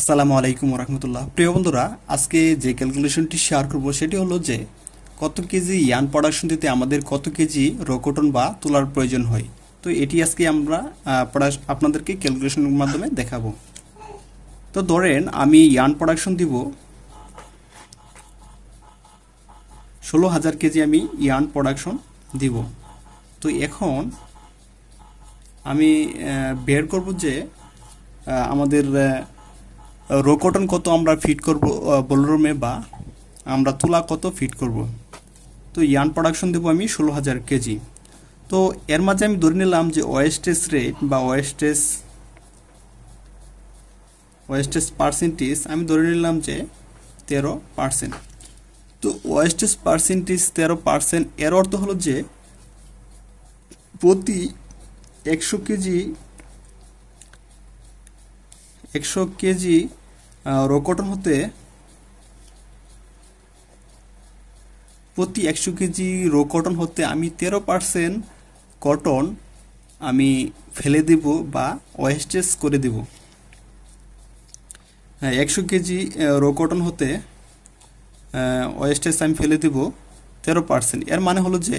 আসসালামু আলাইকুম রহমতুল্লাহ প্রিয় বন্ধুরা আজকে যে ক্যালকুলেশনটি শেয়ার করব সেটি হলো যে কত কেজি ইয়ান প্রোডাকশন দিতে আমাদের কত কেজি রোকটন বা তোলার প্রয়োজন হয় তো এটি আজকে আমরা আপনাদেরকে ক্যালকুলেশনের মাধ্যমে দেখাবো তো ধরেন আমি ইয়ান প্রোডাকশন দিব ষোলো হাজার কেজি আমি ইয়ান প্রোডাকশন দিব তো এখন আমি বের করব যে আমাদের রো কটন কত আমরা ফিট করব বোলরুমে বা আমরা তুলা কত ফিট করব তো ইয়ান প্রোডাকশন দেবো আমি ষোলো হাজার কেজি তো এর মাঝে আমি ধরে নিলাম যে ওয়েস্টেজ রেট বা ওয়েস্টেজ ওয়েস্টেজ পার্সেন্টেজ আমি ধরে নিলাম যে তেরো পার্সেন্ট তো ওয়েস্টেজ পার্সেন্টেজ তেরো পার্সেন্ট এর অর্থ হলো যে প্রতি একশো কেজি একশো কেজি রো কটন হতে প্রতি একশো কেজি রো কটন হতে আমি তেরো পার্সেন্ট কটন আমি ফেলে দেব বা ওয়েস্টেজ করে দেব হ্যাঁ একশো কেজি রো কটন হতে ওয়েস্টেজ আমি ফেলে দেব তেরো পার্সেন্ট এর মানে হলো যে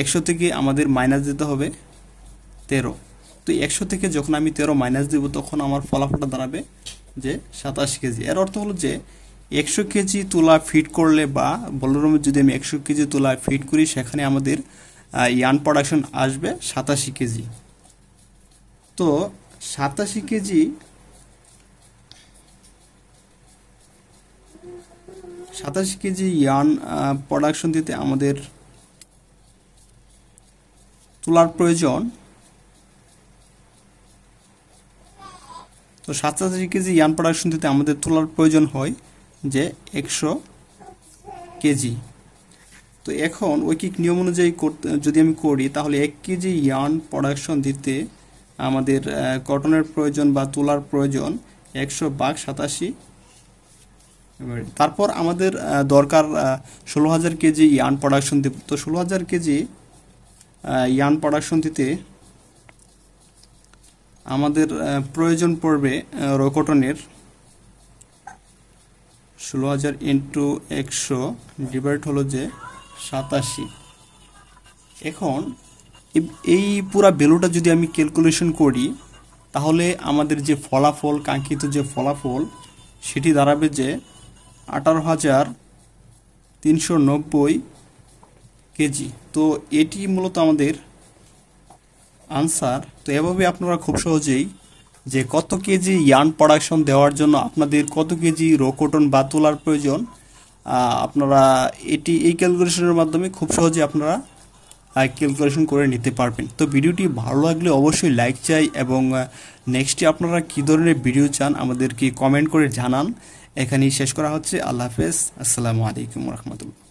একশো থেকে আমাদের মাইনাস দিতে হবে তেরো তো একশো থেকে যখন আমি তেরো মাইনাস দেব তখন আমার ফলাফলটা দাঁড়াবে যে সাতাশ কেজি এর অর্থ হলো যে একশো কেজি তুলা ফিট করলে বা বলরমে যদি আমি একশো কেজি তুলা ফিট করি সেখানে আমাদের ইয়ান প্রোডাকশন আসবে সাতাশি কেজি তো সাতাশি কেজি সাতাশি কেজি ইয়ান প্রোডাকশন দিতে আমাদের তুলার প্রয়োজন তো সাতষট্টি কেজি ইয়ান প্রোডাকশন দিতে আমাদের তোলার প্রয়োজন হয় যে একশো কেজি তো এখন ঐকিক নিয়ম অনুযায়ী করতে যদি আমি করি তাহলে এক কেজি ইয়ার্ন প্রোডাকশন দিতে আমাদের কটনের প্রয়োজন বা তোলার প্রয়োজন একশো বাঘ সাতাশি তারপর আমাদের দরকার ষোলো হাজার কেজি ইয়ার্ন প্রোডাকশন দেব তো ষোলো হাজার কেজি ইয়ার্ন প্রোডাকশন দিতে আমাদের প্রয়োজন পড়বে রকটনের ষোলো হাজার ইন্টু একশো ডিভাইড হলো যে সাতাশি এখন এই পুরা ভ্যালুটা যদি আমি ক্যালকুলেশন করি তাহলে আমাদের যে ফলাফল কাঙ্ক্ষিত যে ফলাফল সেটি দাঁড়াবে যে আঠারো হাজার তিনশো নব্বই কেজি তো এটি মূলত আমাদের আনসার তো এভাবে আপনারা খুব সহজেই যে কত কেজি ইয়ান প্রোডাকশন দেওয়ার জন্য আপনাদের কত কেজি রো কটন বা তোলার প্রয়োজন আপনারা এটি এই ক্যালকুলেশনের মাধ্যমে খুব সহজে আপনারা ক্যালকুলেশন করে নিতে পারবেন তো ভিডিওটি ভালো লাগলে অবশ্যই লাইক চাই এবং নেক্সটে আপনারা কী ধরনের ভিডিও চান আমাদেরকে কমেন্ট করে জানান এখানেই শেষ করা হচ্ছে আল্লাহ হাফেজ আসসালামু আলাইকুম রহমতুল্লাহ